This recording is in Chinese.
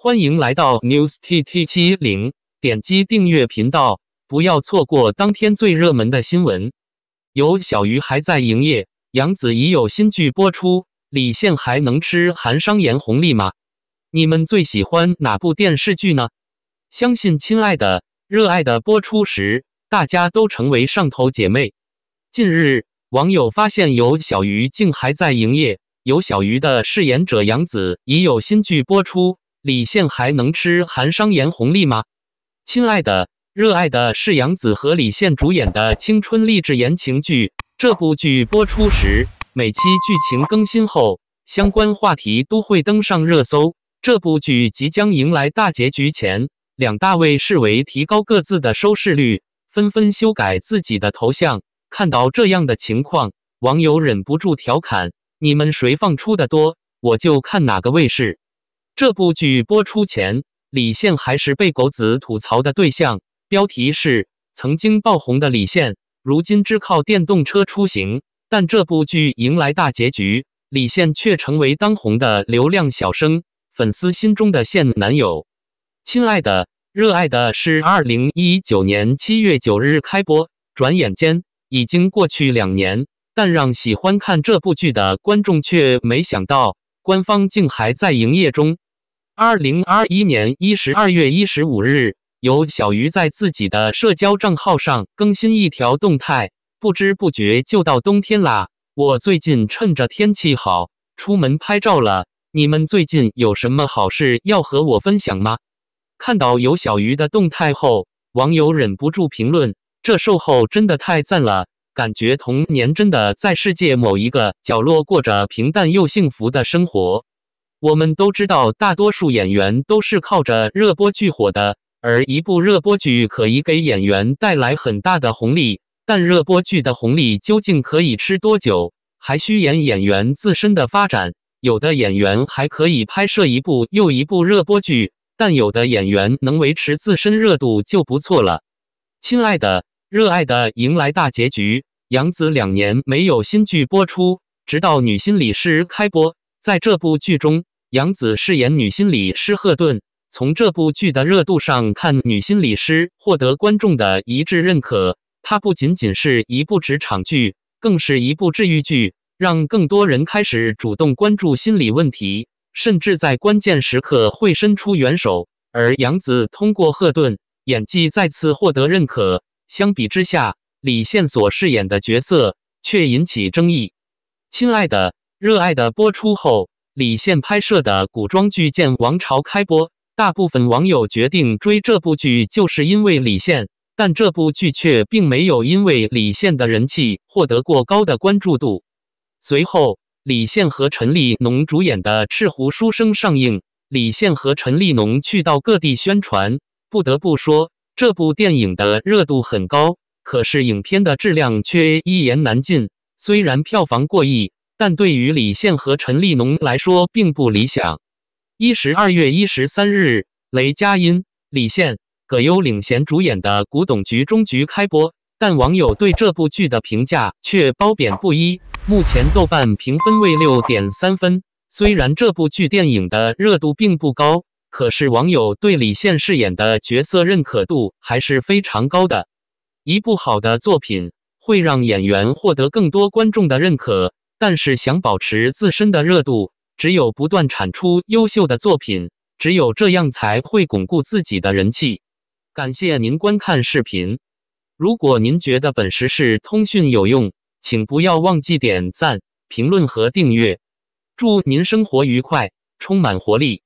欢迎来到 News T T 七零，点击订阅频道，不要错过当天最热门的新闻。有小鱼还在营业，杨紫已有新剧播出，李现还能吃韩商言红利吗？你们最喜欢哪部电视剧呢？相信亲爱的、热爱的播出时，大家都成为上头姐妹。近日，网友发现有小鱼竟还在营业，有小鱼的饰演者杨紫已有新剧播出。李现还能吃韩商言红利吗？亲爱的，热爱的是杨紫和李现主演的青春励志言情剧。这部剧播出时，每期剧情更新后，相关话题都会登上热搜。这部剧即将迎来大结局前，两大卫视为提高各自的收视率，纷纷修改自己的头像。看到这样的情况，网友忍不住调侃：“你们谁放出的多，我就看哪个卫视。”这部剧播出前，李现还是被狗子吐槽的对象，标题是“曾经爆红的李现，如今只靠电动车出行”。但这部剧迎来大结局，李现却成为当红的流量小生，粉丝心中的现男友。亲爱的，热爱的是二零一九年七月九日开播，转眼间已经过去两年，但让喜欢看这部剧的观众却没想到，官方竟还在营业中。二零二一年一十二月一十五日，有小鱼在自己的社交账号上更新一条动态，不知不觉就到冬天啦。我最近趁着天气好，出门拍照了。你们最近有什么好事要和我分享吗？看到有小鱼的动态后，网友忍不住评论：“这售后真的太赞了，感觉童年真的在世界某一个角落过着平淡又幸福的生活。”我们都知道，大多数演员都是靠着热播剧火的，而一部热播剧可以给演员带来很大的红利。但热播剧的红利究竟可以吃多久，还需演演员自身的发展。有的演员还可以拍摄一部又一部热播剧，但有的演员能维持自身热度就不错了。亲爱的，热爱的迎来大结局，杨紫两年没有新剧播出，直到女心理师开播，在这部剧中。杨紫饰演女心理师赫顿。从这部剧的热度上看，女心理师获得观众的一致认可。它不仅仅是一部职场剧，更是一部治愈剧，让更多人开始主动关注心理问题，甚至在关键时刻会伸出援手。而杨紫通过赫顿演技再次获得认可。相比之下，李现所饰演的角色却引起争议。《亲爱的，热爱的》播出后。李现拍摄的古装剧《见王朝》开播，大部分网友决定追这部剧，就是因为李现。但这部剧却并没有因为李现的人气获得过高的关注度。随后，李现和陈立农主演的《赤狐书生》上映，李现和陈立农去到各地宣传。不得不说，这部电影的热度很高，可是影片的质量却一言难尽。虽然票房过亿。但对于李现和陈立农来说并不理想。一十二月一十三日，雷佳音、李现、葛优领衔主演的《古董局中局》开播，但网友对这部剧的评价却褒贬不一。目前豆瓣评分为六点三分。虽然这部剧电影的热度并不高，可是网友对李现饰演的角色认可度还是非常高的。一部好的作品会让演员获得更多观众的认可。但是想保持自身的热度，只有不断产出优秀的作品，只有这样才会巩固自己的人气。感谢您观看视频。如果您觉得本时事通讯有用，请不要忘记点赞、评论和订阅。祝您生活愉快，充满活力。